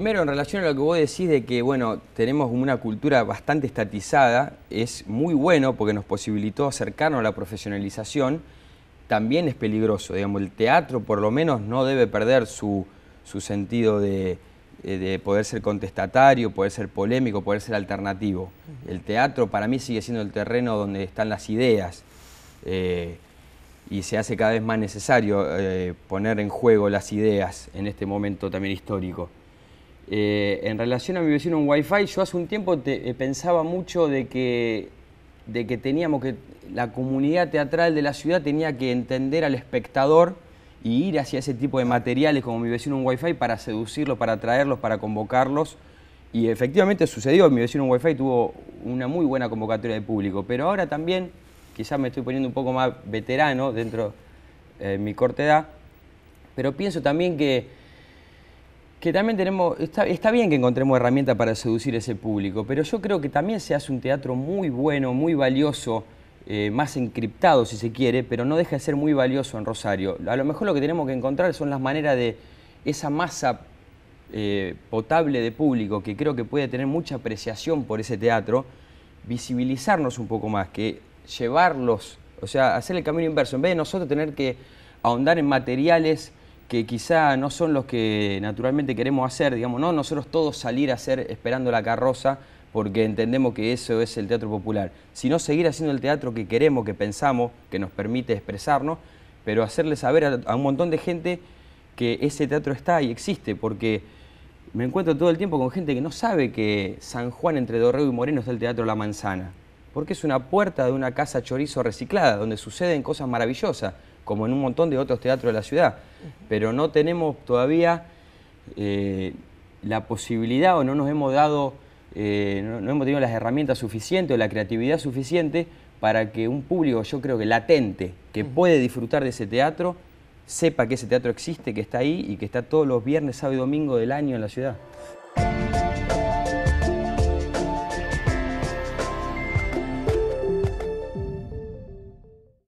primero, en relación a lo que vos decís de que, bueno, tenemos una cultura bastante estatizada, es muy bueno porque nos posibilitó acercarnos a la profesionalización, también es peligroso. Digamos, el teatro por lo menos no debe perder su, sentido eh, de, poder ser contestatario, poder ser polémico, poder ser alternativo. El teatro para mí sigue siendo el terreno donde están las ideas eh, y se hace cada vez más necesario eh, poner en juego las ideas en este momento también histórico. Eh, en relación a mi vecino Un Wi-Fi, yo hace un tiempo eh, pensaba mucho de que, de que teníamos que, la comunidad teatral de la ciudad tenía que entender al espectador y ir hacia ese tipo de materiales como mi vecino Un Wi-Fi para seducirlos, para atraerlos, para convocarlos. Y efectivamente sucedió, mi vecino Un Wi-Fi tuvo una muy buena convocatoria de público, pero ahora también, quizás me estoy poniendo un poco más veterano dentro de eh, mi corta edad, pero pienso también que que también tenemos, está, está, bien que encontremos herramientas para seducir ese público, pero yo creo que también se hace un teatro muy bueno, muy valioso, eh, más encriptado si se quiere, pero no deja de ser muy valioso en Rosario. A lo mejor lo que tenemos que encontrar son las maneras de esa masa eh, potable de público que creo que puede tener mucha apreciación por ese teatro, visibilizarnos un poco más, que llevarlos, o sea, hacer el camino inverso, en vez de nosotros tener que ahondar en materiales que quizá no son los que naturalmente queremos hacer, digamos, no nosotros todos salir a hacer esperando la carroza porque entendemos que eso es el teatro popular, sino seguir haciendo el teatro que queremos, que pensamos, que nos permite expresarnos, pero hacerle saber a, un montón de gente que ese teatro está y existe, porque me encuentro todo el tiempo con gente que no sabe que San Juan entre Dorrego y Moreno está el Teatro La Manzana, porque es una puerta de una casa chorizo reciclada, donde suceden cosas maravillosas como en un montón de otros teatros de la ciudad. Pero no tenemos todavía eh, la posibilidad o no nos hemos dado, eh, no, hemos tenido las herramientas suficientes o la creatividad suficiente para que un público, yo creo que latente, que puede disfrutar de ese teatro, sepa que ese teatro existe, que está ahí y que está todos los viernes, sábado y domingo del año en la ciudad.